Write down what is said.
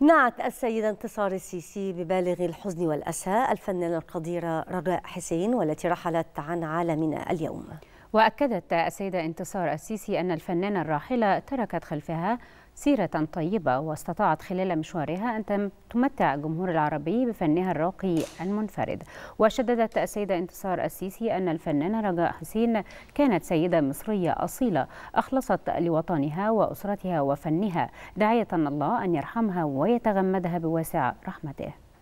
نعت السيدة انتصار السيسي ببالغ الحزن والأسى الفنانة القديرة رجاء حسين والتي رحلت عن عالمنا اليوم وأكدت السيدة انتصار السيسي أن الفنانة الراحلة تركت خلفها سيرة طيبة واستطاعت خلال مشوارها أن تمتع الجمهور العربي بفنها الراقي المنفرد وشددت السيدة انتصار السيسي أن الفنانة رجاء حسين كانت سيدة مصرية أصيلة أخلصت لوطنها وأسرتها وفنها داعية الله أن يرحمها ويتغمدها بواسع رحمته